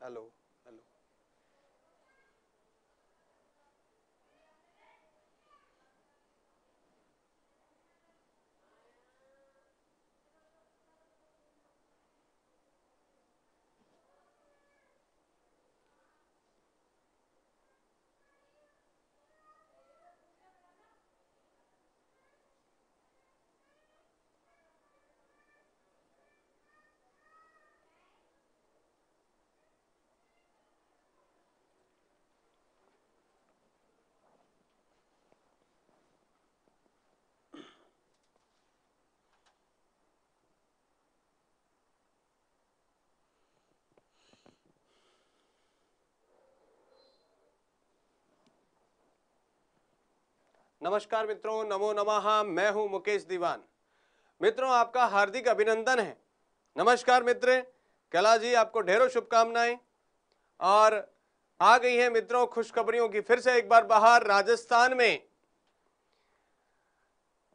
hello नमस्कार मित्रों नमो नमः मैं हूं मुकेश दीवान मित्रों आपका हार्दिक अभिनंदन है नमस्कार मित्र कला जी आपको ढेरों शुभकामनाएं और आ गई है मित्रों खुशखबरियों की फिर से एक बार बाहर राजस्थान में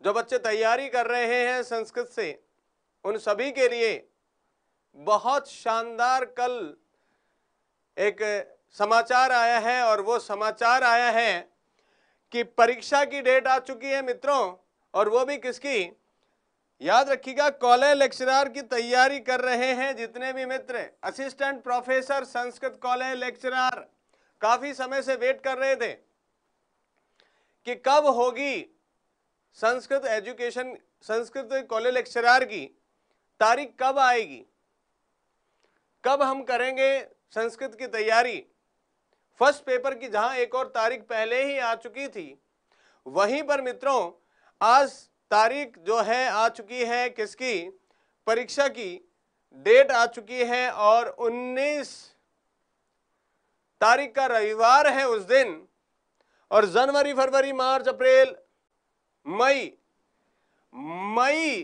जो बच्चे तैयारी कर रहे हैं संस्कृत से उन सभी के लिए बहुत शानदार कल एक समाचार आया है और वो समाचार आया है कि परीक्षा की डेट आ चुकी है मित्रों और वो भी किसकी याद रखिएगा कॉलेज लेक्चरर की तैयारी कर रहे हैं जितने भी मित्र assistant professor Sanskrit college lecturer काफी समय से वेट कर रहे थे कि कब होगी Sanskrit education Sanskrit college lecturer की तारीख कब आएगी कब हम करेंगे संस्कृत की तैयारी फर्स्ट पेपर की जहां एक और तारीख पहले ही आ चुकी थी वहीं पर मित्रों आज तारीख जो है आ चुकी है किसकी परीक्षा की डेट आ चुकी है और 19 तारीख का रविवार है उस दिन और जनवरी फरवरी मार्च अप्रैल मई मई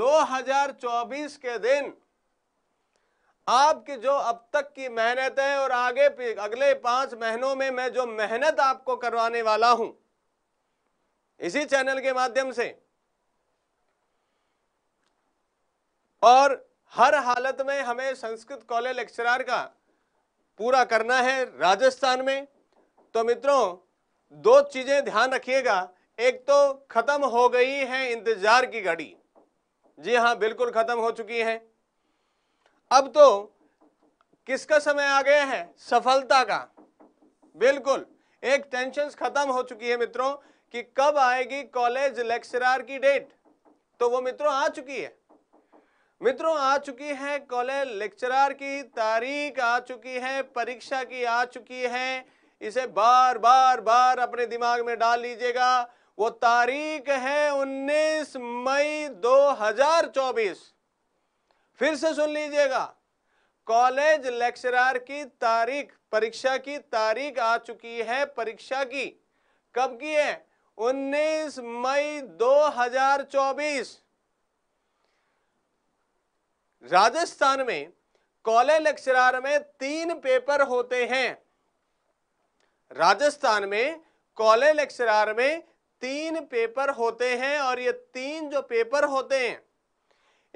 2024 के दिन आपकी जो अब तक की मेहनत है और आगे अगले पांच महीनों में मैं जो मेहनत आपको करवाने वाला हूं इसी चैनल के माध्यम से और हर हालत में हमें संस्कृत कॉलेज लेक्चरार का पूरा करना है राजस्थान में तो मित्रों दो चीजें ध्यान रखिएगा एक तो खत्म हो गई है इंतजार की घड़ी जी हाँ बिल्कुल खत्म हो चुकी है अब तो किसका समय आ गया है सफलता का बिल्कुल एक टेंशन खत्म हो चुकी है मित्रों कि कब आएगी कॉलेज लेक्चरार की डेट तो वो मित्रों आ चुकी है मित्रों आ चुकी है कॉलेज लेक्चरार की तारीख आ चुकी है परीक्षा की आ चुकी है इसे बार बार बार अपने दिमाग में डाल लीजिएगा वो तारीख है 19 मई 2024 फिर से सुन लीजिएगा कॉलेज लेक्चरर की तारीख परीक्षा की तारीख आ चुकी है परीक्षा की कब की है 19 मई 2024 राजस्थान में कॉलेज लेक्चरार में तीन पेपर होते हैं राजस्थान में कॉलेज लेक्चरार में तीन पेपर होते हैं और ये तीन जो पेपर होते हैं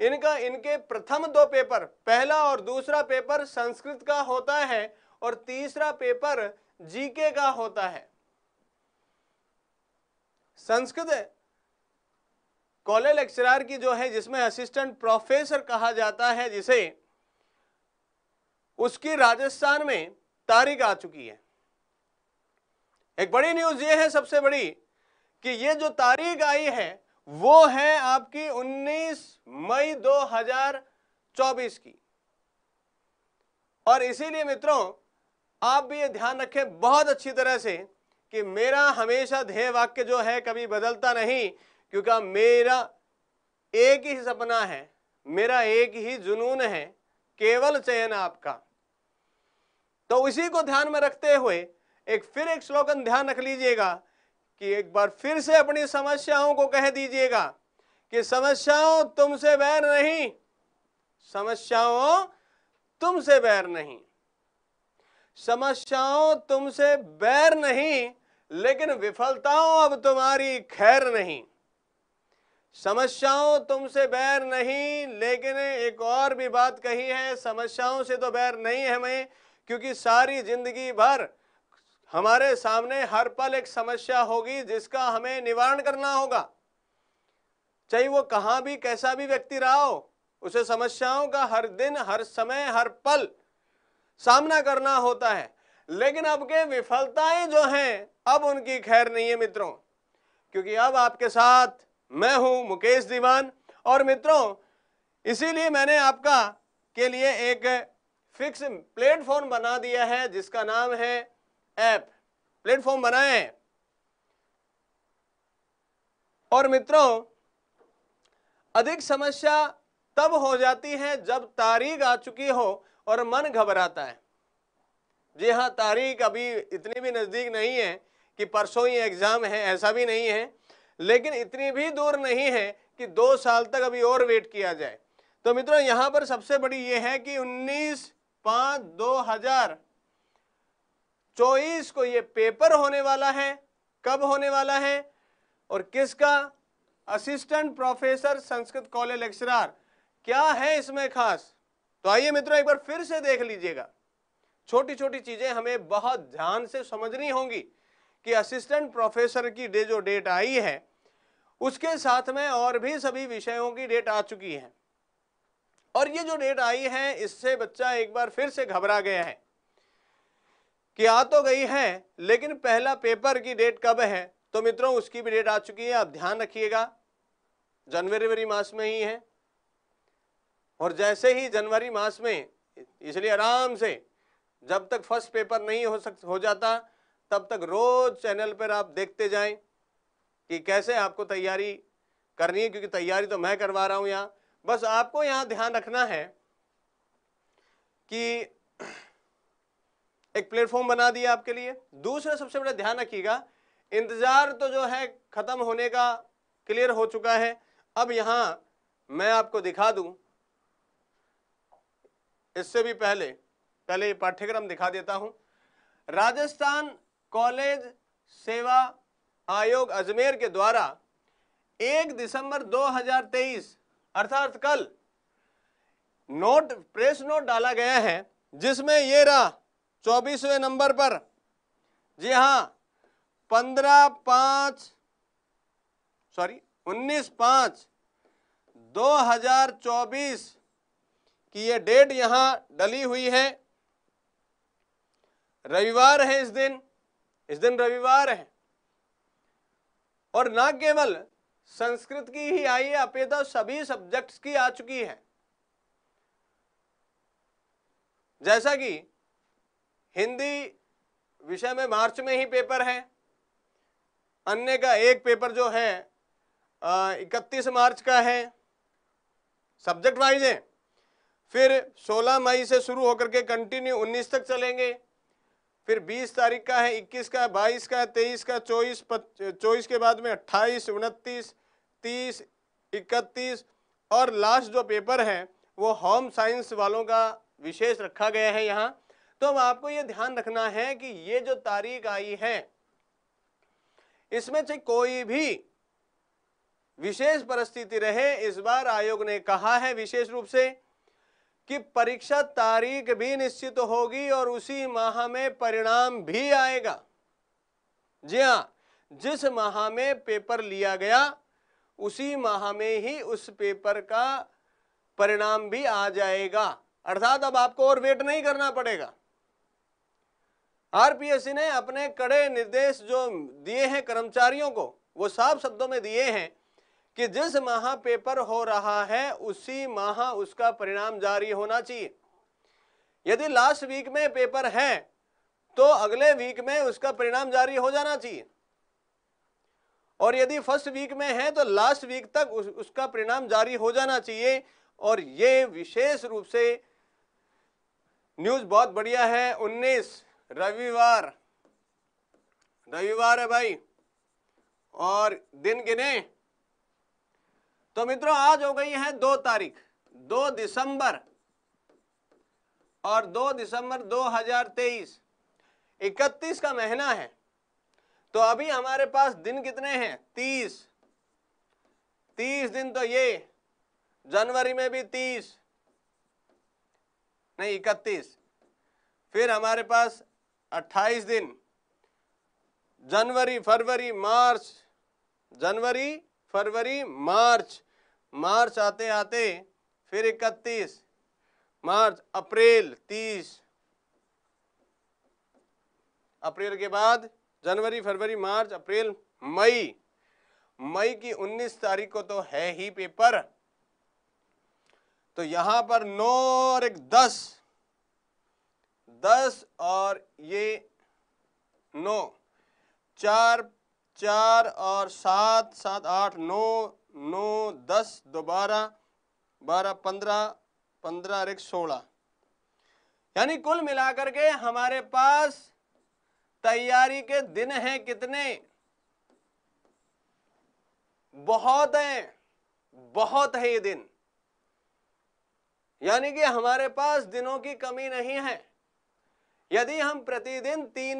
इनका इनके प्रथम दो पेपर पहला और दूसरा पेपर संस्कृत का होता है और तीसरा पेपर जीके का होता है संस्कृत कॉलेज लेक्चरार की जो है जिसमें असिस्टेंट प्रोफेसर कहा जाता है जिसे उसकी राजस्थान में तारीख आ चुकी है एक बड़ी न्यूज ये है सबसे बड़ी कि ये जो तारीख आई है वो है आपकी 19 मई 2024 की और इसीलिए मित्रों आप भी ये ध्यान रखें बहुत अच्छी तरह से कि मेरा हमेशा ध्येय वाक्य जो है कभी बदलता नहीं क्योंकि मेरा एक ही सपना है मेरा एक ही जुनून है केवल चयन आपका तो इसी को ध्यान में रखते हुए एक फिर एक स्लोगन ध्यान रख लीजिएगा कि एक बार फिर से अपनी समस्याओं को कह दीजिएगा कि समस्याओं तुमसे बैर नहीं समस्याओं तुमसे बैर नहीं समस्याओं तुमसे बैर नहीं लेकिन विफलताओं अब तुम्हारी खैर नहीं समस्याओं तुमसे बैर नहीं लेकिन एक और भी बात कही है समस्याओं से तो बैर नहीं है मैं क्योंकि सारी जिंदगी भर हमारे सामने हर पल एक समस्या होगी जिसका हमें निवारण करना होगा चाहे वो कहाँ भी कैसा भी व्यक्ति रहा हो उसे समस्याओं का हर दिन हर समय हर पल सामना करना होता है लेकिन अब के विफलताएं जो हैं अब उनकी खैर नहीं है मित्रों क्योंकि अब आपके साथ मैं हूं मुकेश दीवान और मित्रों इसीलिए मैंने आपका के लिए एक फिक्स प्लेटफॉर्म बना दिया है जिसका नाम है ऐप प्लेटफॉर्म बनाए और मित्रों अधिक समस्या तब हो जाती है जब तारीख आ चुकी हो और मन घबराता है जी हाँ तारीख अभी इतनी भी नज़दीक नहीं है कि परसों ही एग्ज़ाम है ऐसा भी नहीं है लेकिन इतनी भी दूर नहीं है कि दो साल तक अभी और वेट किया जाए तो मित्रों यहां पर सबसे बड़ी यह है कि 19 पांच दो हज़ार चौबीस को ये पेपर होने वाला है कब होने वाला है और किसका assistant professor Sanskrit college lecturer क्या है इसमें खास तो आइए मित्रों एक बार फिर से देख लीजिएगा छोटी छोटी चीजें हमें बहुत ध्यान से समझनी होंगी कि असिस्टेंट प्रोफेसर की डे जो डेट आई है उसके साथ में और भी सभी विषयों की डेट आ चुकी है और ये जो डेट आई है इससे बच्चा एक बार फिर से घबरा गया है कि आ तो गई हैं लेकिन पहला पेपर की डेट कब है तो मित्रों उसकी भी डेट आ चुकी है आप ध्यान रखिएगा जनवरी मास में ही है और जैसे ही जनवरी मास में इसलिए आराम से जब तक फर्स्ट पेपर नहीं हो सक हो जाता तब तक रोज चैनल पर आप देखते जाएं कि कैसे आपको तैयारी करनी है क्योंकि तैयारी तो मैं करवा रहा हूं यहाँ बस आपको यहाँ ध्यान रखना है कि एक प्लेटफॉर्म बना दिया आपके लिए दूसरा सबसे बड़ा ध्यान रखिएगा इंतज़ार तो जो है ख़त्म होने का क्लियर हो चुका है अब यहां मैं आपको दिखा दूँ इससे भी पहले पहले पाठ्यक्रम दिखा देता हूं राजस्थान कॉलेज सेवा आयोग अजमेर के द्वारा 1 दिसंबर 2023 अर्थात कल नोट प्रेस नोट डाला गया है जिसमें यह रहा चौबीसवें नंबर पर जी हां पंद्रह पांच सॉरी उन्नीस पांच दो हजार चौबीस की ये डेट यहां डली हुई है रविवार है इस दिन इस दिन रविवार है और ना केवल संस्कृत की ही आई है अपेता तो सभी सब्जेक्ट्स की आ चुकी है जैसा कि हिंदी विषय में मार्च में ही पेपर है अन्य का एक पेपर जो है इकतीस मार्च का है सब्जेक्ट वाइज है फिर 16 मई से शुरू होकर के कंटिन्यू 19 तक चलेंगे फिर 20 तारीख का है 21 का 22 का 23 का 24 चौबीस के बाद में 28 उनतीस 30 इकतीस और लास्ट जो पेपर है वो होम साइंस वालों का विशेष रखा गया है यहाँ तो अब आपको ये ध्यान रखना है कि ये जो तारीख आई है इसमें से कोई भी विशेष परिस्थिति रहे इस बार आयोग ने कहा है विशेष रूप से कि परीक्षा तारीख भी निश्चित होगी और उसी माह में परिणाम भी आएगा जी हाँ जिस माह में पेपर लिया गया उसी माह में ही उस पेपर का परिणाम भी आ जाएगा अर्थात अब आपको और वेट नहीं करना पड़ेगा आरपीएससी ने अपने कड़े निर्देश जो दिए हैं कर्मचारियों को वो साफ शब्दों में दिए हैं कि जिस माह पेपर हो रहा है उसी माह उसका परिणाम जारी होना चाहिए यदि लास्ट वीक में पेपर है तो अगले वीक में उसका परिणाम जारी हो जाना चाहिए और यदि फर्स्ट वीक में है तो लास्ट वीक तक उस, उसका परिणाम जारी हो जाना चाहिए और ये विशेष रूप से न्यूज़ बहुत बढ़िया है रविवार रविवार है भाई और दिन गिने तो मित्रों आज हो गई है दो तारीख दो दिसंबर और दो दिसंबर 2023 इकतीस का महीना है तो अभी हमारे पास दिन कितने हैं तीस तीस दिन तो ये जनवरी में भी तीस नहीं इकतीस फिर हमारे पास अट्ठाईस दिन जनवरी फरवरी मार्च जनवरी फरवरी मार्च मार्च आते आते फिर इकतीस मार्च अप्रैल तीस अप्रैल के बाद जनवरी फरवरी मार्च अप्रैल मई मई की उन्नीस तारीख को तो है ही पेपर तो यहां पर नौ और एक दस दस और ये नौ चार चार और सात सात आठ नौ नौ दस दो बारह बारह पंद्रह पंद्रह और एक सोलह यानी कुल मिलाकर के हमारे पास तैयारी के दिन हैं कितने बहुत हैं बहुत है ये दिन यानी कि हमारे पास दिनों की कमी नहीं है यदि हम प्रतिदिन तीन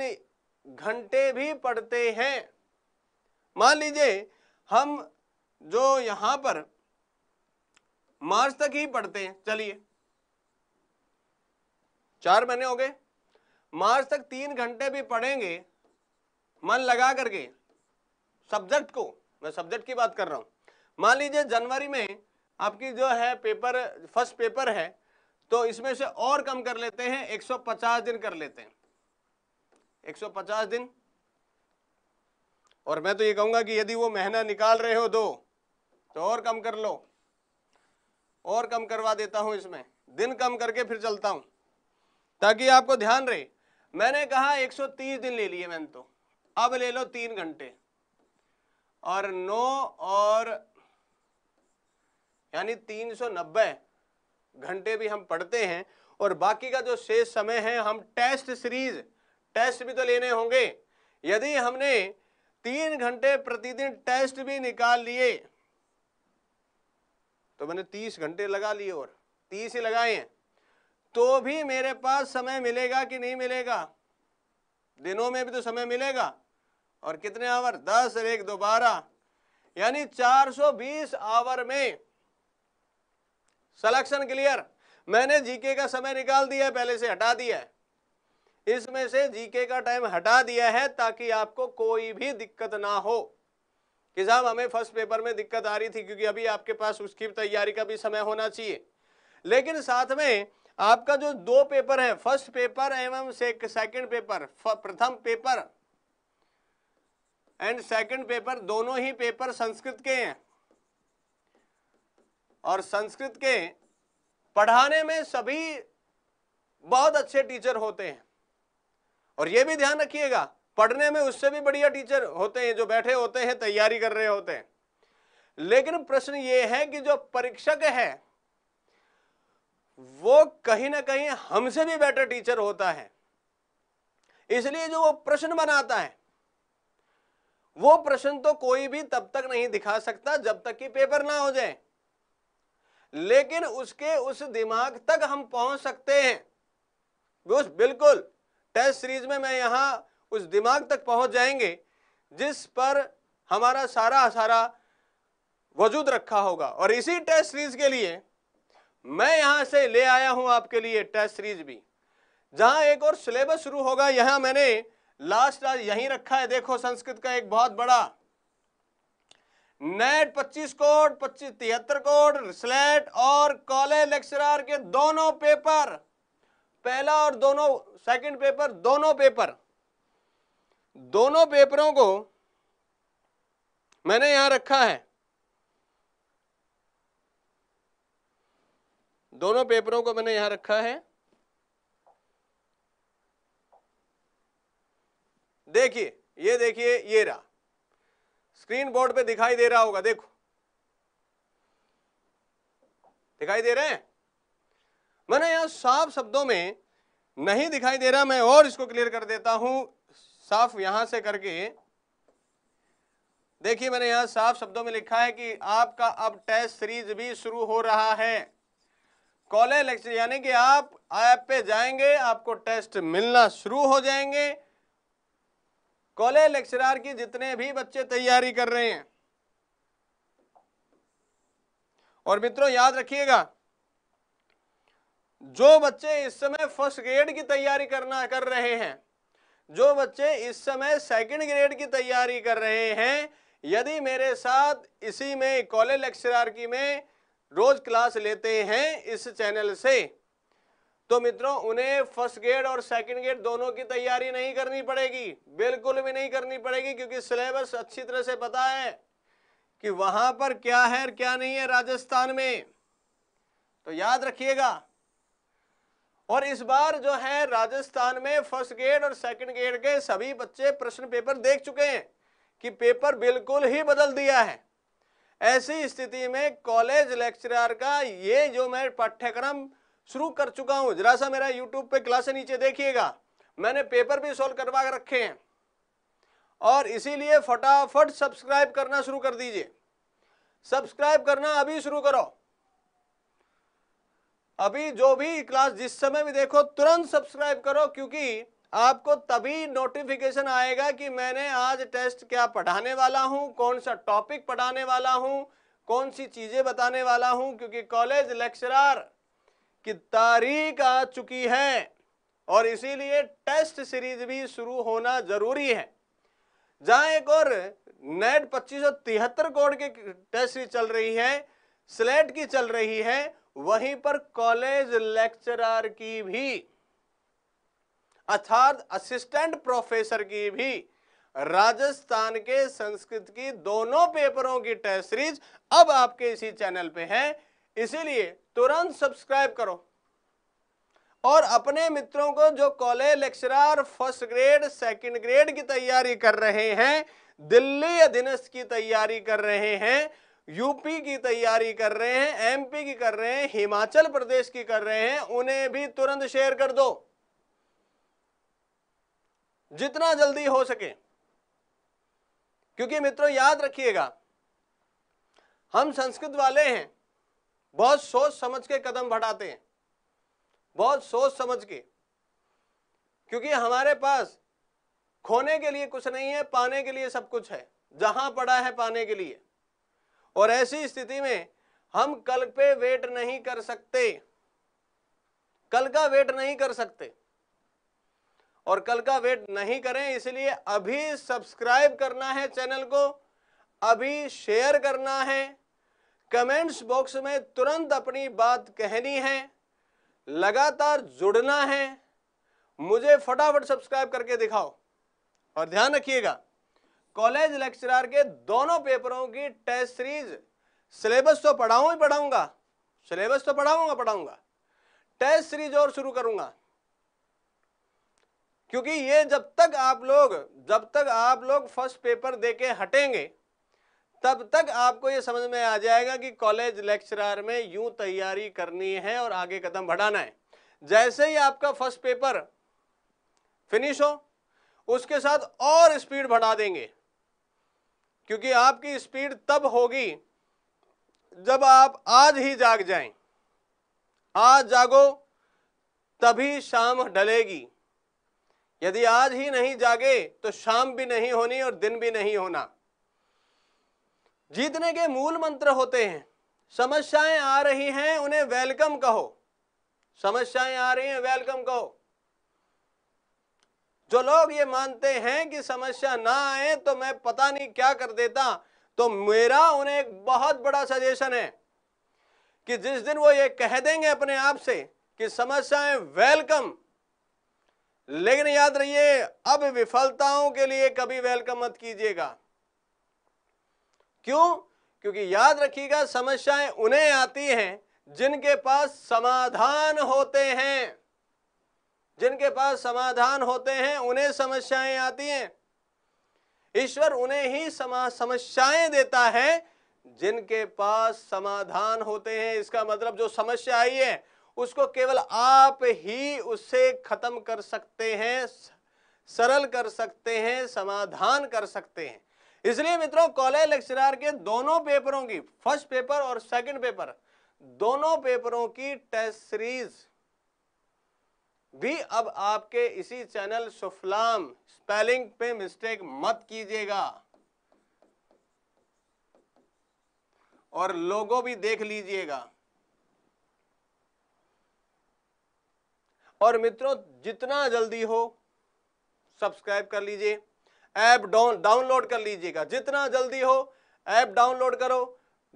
घंटे भी पढ़ते हैं मान लीजिए हम जो यहां पर मार्च तक ही पढ़ते हैं चलिए चार महीने हो गए मार्च तक तीन घंटे भी पढ़ेंगे मन लगा करके सब्जेक्ट को मैं सब्जेक्ट की बात कर रहा हूं मान लीजिए जनवरी में आपकी जो है पेपर फर्स्ट पेपर है तो इसमें से और कम कर लेते हैं 150 दिन कर लेते हैं 150 दिन और मैं तो ये कहूंगा कि यदि वो महीना निकाल रहे हो दो तो और कम कर लो और कम करवा देता हूं इसमें दिन कम करके फिर चलता हूं ताकि आपको ध्यान रहे मैंने कहा 130 दिन ले लिए मैंने तो अब ले लो तीन घंटे और नौ और यानी 390 घंटे भी हम पढ़ते हैं और बाकी का जो शेष समय है हम टेस्ट सीरीज टेस्ट भी तो लेने होंगे यदि हमने तीन घंटे प्रतिदिन टेस्ट भी निकाल लिए तो मैंने तीस घंटे लगा लिए और तीस ही लगाए हैं तो भी मेरे पास समय मिलेगा कि नहीं मिलेगा दिनों में भी तो समय मिलेगा और कितने आवर दस एक दोबारा यानी 420 आवर में सिलेक्शन क्लियर मैंने जीके का समय निकाल दिया है पहले से हटा दिया है इसमें से जीके का टाइम हटा दिया है ताकि आपको कोई भी दिक्कत ना हो कि साहब हमें फर्स्ट पेपर में दिक्कत आ रही थी क्योंकि अभी आपके पास उसकी तैयारी का भी समय होना चाहिए लेकिन साथ में आपका जो दो पेपर है फर्स्ट पेपर एवं सेकंड पेपर प्रथम पेपर एंड सेकंड पेपर दोनों ही पेपर संस्कृत के हैं और संस्कृत के पढ़ाने में सभी बहुत अच्छे टीचर होते हैं और यह भी ध्यान रखिएगा पढ़ने में उससे भी बढ़िया टीचर होते हैं जो बैठे होते हैं तैयारी कर रहे होते हैं लेकिन प्रश्न ये है कि जो परीक्षक है वो कहीं ना कहीं हमसे भी बेटर टीचर होता है इसलिए जो वो प्रश्न बनाता है वो प्रश्न तो कोई भी तब तक नहीं दिखा सकता जब तक कि पेपर ना हो जाए लेकिन उसके उस दिमाग तक हम पहुंच सकते हैं उस बिल्कुल टेस्ट सीरीज में मैं यहां उस दिमाग तक पहुंच जाएंगे जिस पर हमारा सारा सारा वजूद रखा होगा और इसी टेस्ट सीरीज के लिए मैं यहां से ले आया हूं आपके लिए टेस्ट सीरीज भी जहां एक और सिलेबस शुरू होगा यहां मैंने लास्ट आज यहीं रखा है देखो संस्कृत का एक बहुत बड़ा नेट 25 कोड 25 तिहत्तर कोड स्लेट और कॉलेज लेक्चरर के दोनों पेपर पहला और दोनों सेकंड पेपर दोनों पेपर दोनों पेपरों को मैंने यहां रखा है दोनों पेपरों को मैंने यहां रखा है देखिए ये देखिए ये रहा स्क्रीन बोर्ड पे दिखाई दे रहा होगा देखो दिखाई दे रहे हैं मैंने यहां साफ शब्दों में नहीं दिखाई दे रहा मैं और इसको क्लियर कर देता हूं साफ यहां से करके देखिए मैंने यहां साफ शब्दों में लिखा है कि आपका अब टेस्ट सीरीज भी शुरू हो रहा है कॉलेज लेक्चर यानी कि आप ऐप पे जाएंगे आपको टेस्ट मिलना शुरू हो जाएंगे कॉलेज लेक्चरार की जितने भी बच्चे तैयारी कर रहे हैं और मित्रों याद रखिएगा जो बच्चे इस समय फर्स्ट ग्रेड की तैयारी करना कर रहे हैं जो बच्चे इस समय सेकंड ग्रेड की तैयारी कर रहे हैं यदि मेरे साथ इसी में कॉलेज लेक्चरार की में रोज क्लास लेते हैं इस चैनल से तो मित्रों उन्हें फर्स्ट ग्रेड और सेकंड ग्रेड दोनों की तैयारी नहीं करनी पड़ेगी बिल्कुल भी नहीं करनी पड़ेगी क्योंकि सिलेबस अच्छी तरह से पता है कि वहां पर क्या है और क्या नहीं है राजस्थान में तो याद रखिएगा और इस बार जो है राजस्थान में फर्स्ट ग्रेड और सेकंड ग्रेड के सभी बच्चे प्रश्न पेपर देख चुके हैं कि पेपर बिल्कुल ही बदल दिया है ऐसी स्थिति में कॉलेज लेक्चरर का ये जो मैं पाठ्यक्रम शुरू कर चुका हूँ जरा सा मेरा यूट्यूब पे क्लासे नीचे देखिएगा मैंने पेपर भी सोल्व करवा रखे हैं और इसीलिए फटाफट सब्सक्राइब करना शुरू कर दीजिए सब्सक्राइब करना अभी शुरू करो अभी जो भी क्लास जिस समय भी देखो तुरंत सब्सक्राइब करो क्योंकि आपको तभी नोटिफिकेशन आएगा कि मैंने आज टेस्ट क्या पढ़ाने वाला हूँ कौन सा टॉपिक पढ़ाने वाला हूँ कौन सी चीज़ें बताने वाला हूं क्योंकि कॉलेज लेक्चरर कि तारीख आ चुकी है और इसीलिए टेस्ट सीरीज भी शुरू होना जरूरी है जहां एक और नेट पच्चीस कोड के टेस्ट सीरीज चल रही है स्लेट की चल रही है वहीं पर कॉलेज लेक्चरर की भी अर्थात असिस्टेंट प्रोफेसर की भी राजस्थान के संस्कृत की दोनों पेपरों की टेस्ट सीरीज अब आपके इसी चैनल पे है इसीलिए तुरंत सब्सक्राइब करो और अपने मित्रों को जो college lecturer first grade second grade की तैयारी कर रहे हैं दिल्ली अधीनस्थ की तैयारी कर रहे हैं यूपी की तैयारी कर रहे हैं एमपी की कर रहे हैं हिमाचल प्रदेश की कर रहे हैं उन्हें भी तुरंत शेयर कर दो जितना जल्दी हो सके क्योंकि मित्रों याद रखिएगा हम संस्कृत वाले हैं बहुत सोच समझ के कदम बढ़ाते हैं बहुत सोच समझ के क्योंकि हमारे पास खोने के लिए कुछ नहीं है पाने के लिए सब कुछ है जहां पड़ा है पाने के लिए और ऐसी स्थिति में हम कल पे वेट नहीं कर सकते कल का वेट नहीं कर सकते और कल का वेट नहीं करें इसलिए अभी सब्सक्राइब करना है चैनल को अभी शेयर करना है कमेंट्स बॉक्स में तुरंत अपनी बात कहनी है लगातार जुड़ना है मुझे फटाफट सब्सक्राइब करके दिखाओ और ध्यान रखिएगा कॉलेज लेक्चरार के दोनों पेपरों की टेस्ट सीरीज सिलेबस तो पढ़ाऊ ही पढ़ाऊंगा सिलेबस तो पढ़ाऊंगा पढ़ाऊंगा टेस्ट सीरीज और शुरू करूंगा क्योंकि ये जब तक आप लोग जब तक आप लोग फर्स्ट पेपर दे के हटेंगे तब तक आपको ये समझ में आ जाएगा कि कॉलेज लेक्चरर में यूं तैयारी करनी है और आगे कदम बढ़ाना है जैसे ही आपका फर्स्ट पेपर फिनिश हो उसके साथ और स्पीड बढ़ा देंगे क्योंकि आपकी स्पीड तब होगी जब आप आज ही जाग जाएं आज जागो तभी शाम ढलेगी यदि आज ही नहीं जागे तो शाम भी नहीं होनी और दिन भी नहीं होना जीतने के मूल मंत्र होते हैं समस्याएं आ रही हैं उन्हें वेलकम कहो समस्याएं आ रही हैं वेलकम कहो जो लोग ये मानते हैं कि समस्या ना आए तो मैं पता नहीं क्या कर देता तो मेरा उन्हें एक बहुत बड़ा सजेशन है कि जिस दिन वो ये कह देंगे अपने आप से कि समस्याएं वेलकम लेकिन याद रहिए अब विफलताओं के लिए कभी वेलकम मत कीजिएगा क्यों क्योंकि याद रखिएगा समस्याएं उन्हें आती हैं जिनके पास समाधान होते हैं जिनके पास समाधान होते हैं उन्हें समस्याएं आती हैं ईश्वर उन्हें ही समा समस्याएं देता है जिनके पास समाधान होते हैं इसका मतलब जो समस्या आई है उसको केवल आप ही उससे खत्म कर सकते हैं सरल कर सकते हैं समाधान कर सकते हैं इसलिए मित्रों कॉलेज लेक्चरार के दोनों पेपरों की फर्स्ट पेपर और सेकंड पेपर दोनों पेपरों की टेस्ट सीरीज भी अब आपके इसी चैनल सुफलाम स्पेलिंग पे मिस्टेक मत कीजिएगा और लोगों भी देख लीजिएगा और मित्रों जितना जल्दी हो सब्सक्राइब कर लीजिए ऐप डाउन डाउनलोड कर लीजिएगा जितना जल्दी हो ऐप डाउनलोड करो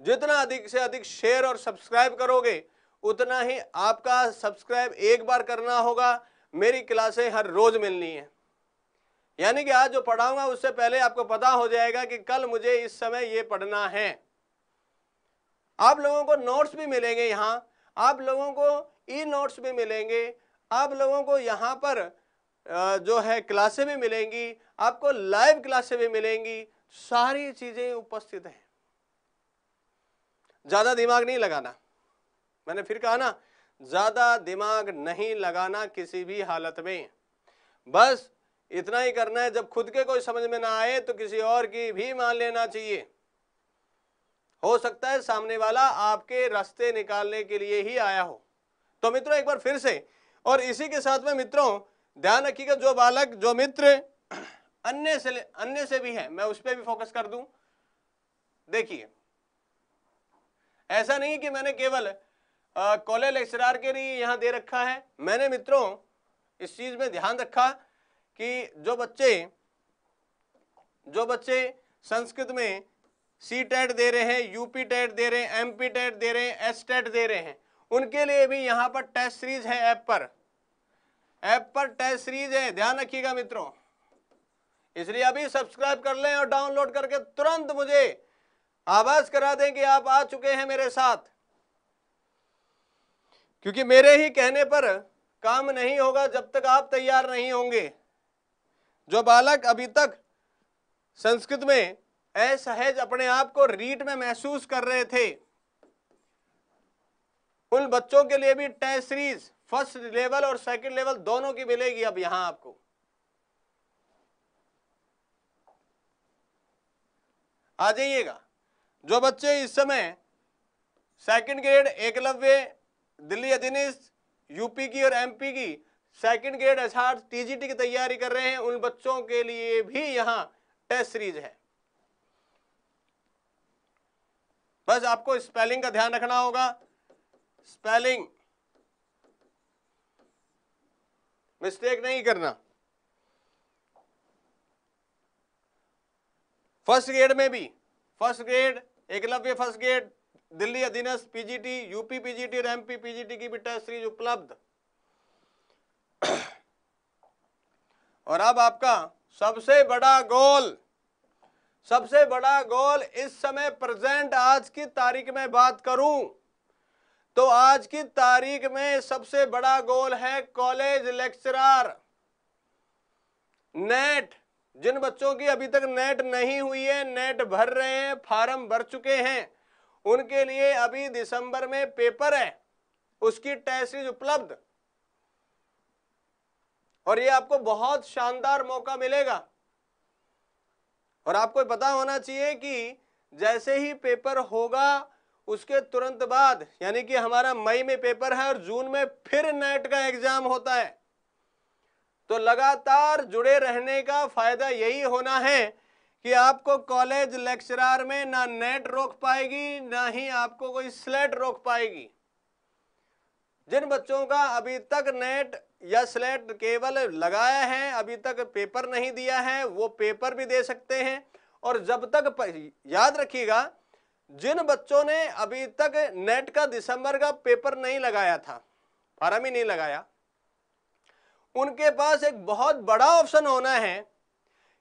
जितना अधिक से अधिक शेयर और सब्सक्राइब करोगे उतना ही आपका सब्सक्राइब एक बार करना होगा मेरी क्लासें हर रोज़ मिलनी है यानी कि आज जो पढ़ाऊंगा उससे पहले आपको पता हो जाएगा कि कल मुझे इस समय ये पढ़ना है आप लोगों को नोट्स भी मिलेंगे यहाँ आप लोगों को ई नोट्स भी मिलेंगे आप लोगों को यहाँ पर जो है क्लासे भी मिलेंगी आपको लाइव क्लासे भी मिलेंगी सारी चीज़ें उपस्थित हैं ज़्यादा दिमाग नहीं लगाना मैंने फिर कहा ना ज़्यादा दिमाग नहीं लगाना किसी भी हालत में बस इतना ही करना है जब खुद के कोई समझ में ना आए तो किसी और की भी मान लेना चाहिए हो सकता है सामने वाला आपके रास्ते निकालने के लिए ही आया हो तो मित्रों एक बार फिर से और इसी के साथ में मित्रों ध्यान रखिएगा जो बालक जो मित्र अन्य से अन्य से भी है मैं उस पर भी फोकस कर दूं देखिए ऐसा नहीं कि मैंने केवल कॉलेज लेक्चरार के लिए यहां दे रखा है मैंने मित्रों इस चीज़ में ध्यान रखा कि जो बच्चे जो बच्चे संस्कृत में सी टेट दे रहे हैं यूपी टेट दे रहे हैं एमपी टेट दे रहे हैं एस टेट दे रहे हैं उनके लिए भी यहाँ पर टेस्ट सीरीज है ऐप पर ऐप पर टेस्ट सीरीज है ध्यान रखिएगा मित्रों इसलिए अभी सब्सक्राइब कर लें और डाउनलोड करके तुरंत मुझे आवाज करा दें कि आप आ चुके हैं मेरे साथ क्योंकि मेरे ही कहने पर काम नहीं होगा जब तक आप तैयार नहीं होंगे जो बालक अभी तक संस्कृत में असहज अपने आप को रीट में महसूस कर रहे थे उन बच्चों के लिए भी टेस्ट सीरीज फर्स्ट लेवल और सेकंड लेवल दोनों की मिलेगी अब यहां आपको आ जाइएगा जो बच्चे इस समय सेकंड ग्रेड एकलव्य दिल्ली अधिनिस्थ यूपी की और एमपी की सेकंड ग्रेड आर टीजीटी की तैयारी कर रहे हैं उन बच्चों के लिए भी यहां टेस्ट सीरीज है बस आपको स्पेलिंग का ध्यान रखना होगा स्पेलिंग मिस्टेक नहीं करना फर्स्ट ग्रेड में भी first grade Eklavya first grade Delhi अधीनस्थ पीजीटी यूपी पीजीटी और एमपी पीजीटी की भी टेस्ट सीरीज उपलब्ध और अब आपका सबसे बड़ा गोल सबसे बड़ा गोल इस समय प्रेजेंट आज की तारीख में बात करूं तो आज की तारीख में सबसे बड़ा गोल है कॉलेज लेक्चरर नेट जिन बच्चों की अभी तक नेट नहीं हुई है नेट भर रहे हैं फार्म भर चुके हैं उनके लिए अभी दिसंबर में पेपर है उसकी टेस्ट उपलब्ध और ये आपको बहुत शानदार मौका मिलेगा और आपको पता होना चाहिए कि जैसे ही पेपर होगा उसके तुरंत बाद यानी कि हमारा मई में पेपर है और जून में फिर नेट का एग्जाम होता है तो लगातार जुड़े रहने का फायदा यही होना है कि आपको कॉलेज लेक्चरार में ना नेट रोक पाएगी ना ही आपको कोई स्लेट रोक पाएगी जिन बच्चों का अभी तक नेट या स्लेट केवल लगाया है अभी तक पेपर नहीं दिया है वो पेपर भी दे सकते हैं और जब तक याद रखिएगा जिन बच्चों ने अभी तक नेट का दिसंबर का पेपर नहीं लगाया था फार्म ही नहीं लगाया उनके पास एक बहुत बड़ा ऑप्शन होना है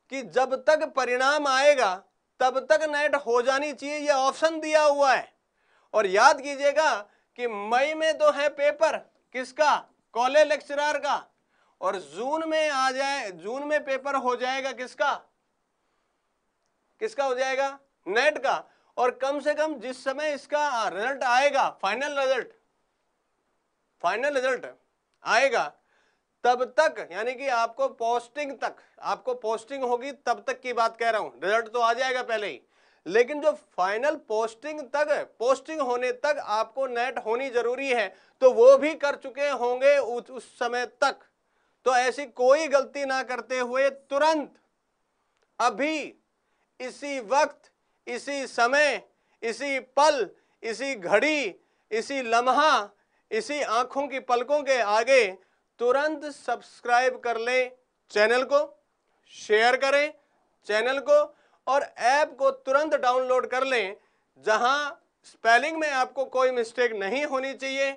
कि जब तक परिणाम आएगा तब तक नेट हो जानी चाहिए यह ऑप्शन दिया हुआ है और याद कीजिएगा कि मई में तो है पेपर किसका कॉलेज लेक्चरर का और जून में आ जाए जून में पेपर हो जाएगा किसका किसका हो जाएगा नेट का और कम से कम जिस समय इसका रिजल्ट आएगा फाइनल रिजल्ट फाइनल रिजल्ट आएगा तब तक यानी कि आपको पोस्टिंग तक आपको पोस्टिंग होगी तब तक की बात कह रहा हूं रिजल्ट तो आ जाएगा पहले ही लेकिन जो फाइनल पोस्टिंग तक पोस्टिंग होने तक आपको नेट होनी जरूरी है तो वो भी कर चुके होंगे उस, उस समय तक तो ऐसी कोई गलती ना करते हुए तुरंत अभी इसी वक्त इसी समय इसी पल इसी घड़ी इसी लम्हा इसी आंखों की पलकों के आगे तुरंत सब्सक्राइब कर लें चैनल को शेयर करें चैनल को और ऐप को तुरंत डाउनलोड कर लें जहां स्पेलिंग में आपको कोई मिस्टेक नहीं होनी चाहिए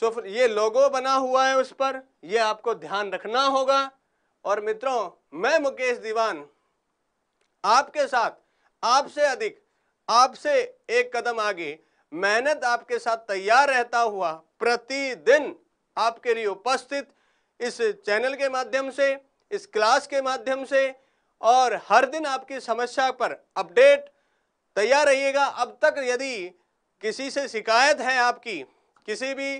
सो ये लोगो बना हुआ है उस पर ये आपको ध्यान रखना होगा और मित्रों मैं मुकेश दीवान आपके साथ आपसे अधिक आपसे एक कदम आगे मेहनत आपके साथ तैयार रहता हुआ प्रतिदिन आपके लिए उपस्थित इस चैनल के माध्यम से इस क्लास के माध्यम से और हर दिन आपकी समस्या पर अपडेट तैयार रहिएगा अब तक यदि किसी से शिकायत है आपकी किसी भी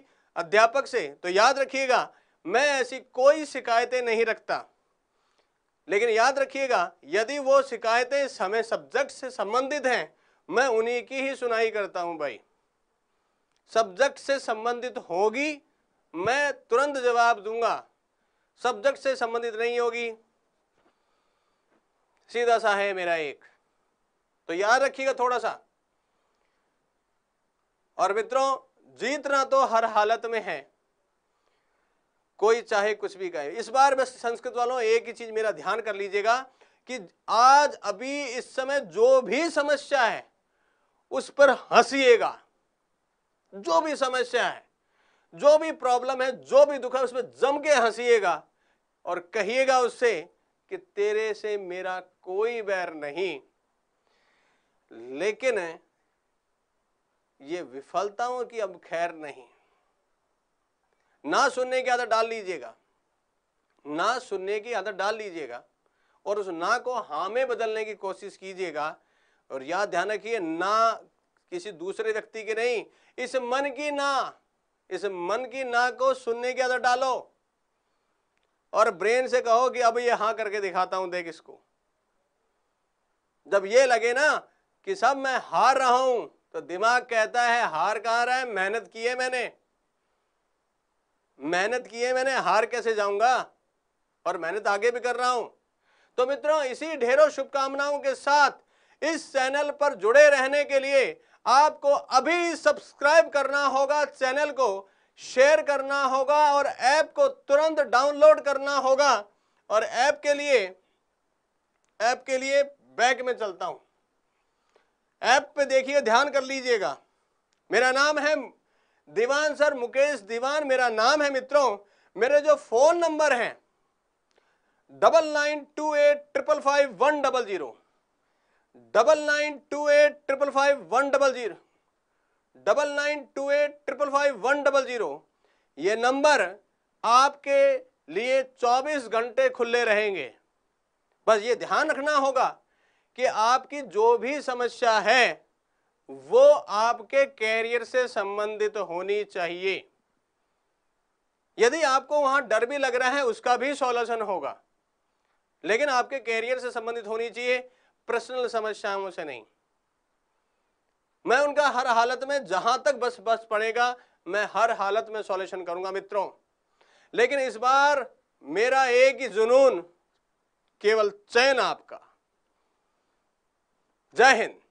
अध्यापक से तो याद रखिएगा मैं ऐसी कोई शिकायतें नहीं रखता लेकिन याद रखिएगा यदि वो शिकायतें समय सब्जेक्ट से संबंधित हैं मैं उन्हीं की ही सुनाई करता हूं भाई सब्जेक्ट से संबंधित होगी मैं तुरंत जवाब दूंगा सब्जेक्ट से संबंधित नहीं होगी सीधा सा है मेरा एक तो याद रखिएगा थोड़ा सा और मित्रों जीतना तो हर हालत में है कोई चाहे कुछ भी कहे इस बार बस संस्कृत वालों एक ही चीज मेरा ध्यान कर लीजिएगा कि आज अभी इस समय जो भी समस्या है उस पर हंसीएगा जो भी समस्या है जो भी प्रॉब्लम है जो भी दुख है उसमें जम के हंसीएगा और कहिएगा उससे कि तेरे से मेरा कोई बैर नहीं लेकिन ये विफलताओं की अब खैर नहीं ना सुनने की आदत डाल लीजिएगा ना सुनने की आदत डाल लीजिएगा और उस ना को हाँ में बदलने की कोशिश कीजिएगा और याद ध्यान रखिए ना किसी दूसरे व्यक्ति की नहीं इस मन की ना इस मन की ना को सुनने की आदत डालो और ब्रेन से कहो कि अब ये हाँ करके दिखाता हूं देख इसको जब ये लगे ना कि सब मैं हार रहा हूं तो दिमाग कहता है हार कहाँ रहा है मेहनत की है मैंने मेहनत की है मैंने हार कैसे जाऊंगा और मेहनत आगे भी कर रहा हूं तो मित्रों इसी ढेरों शुभकामनाओं के साथ इस चैनल पर जुड़े रहने के लिए आपको अभी सब्सक्राइब करना होगा चैनल को शेयर करना होगा और ऐप को तुरंत डाउनलोड करना होगा और ऐप के लिए ऐप के लिए बैक में चलता हूं ऐप पे देखिए ध्यान कर लीजिएगा मेरा नाम है दीवान सर मुकेश दीवान मेरा नाम है मित्रों मेरे जो फोन नंबर हैं double nine two eight triple five one double zero double nine two eight triple five one double zero double nine two eight triple five one double zero ये नंबर आपके लिए 24 घंटे खुले रहेंगे बस ये ध्यान रखना होगा कि आपकी जो भी समस्या है वो आपके कैरियर से संबंधित होनी चाहिए यदि आपको वहां डर भी लग रहा है उसका भी सॉल्यूशन होगा लेकिन आपके कैरियर से संबंधित होनी चाहिए पर्सनल समस्याओं से नहीं मैं उनका हर हालत में जहां तक बस बस पड़ेगा मैं हर हालत में सॉल्यूशन करूंगा मित्रों लेकिन इस बार मेरा एक ही जुनून केवल चयन आपका जय हिंद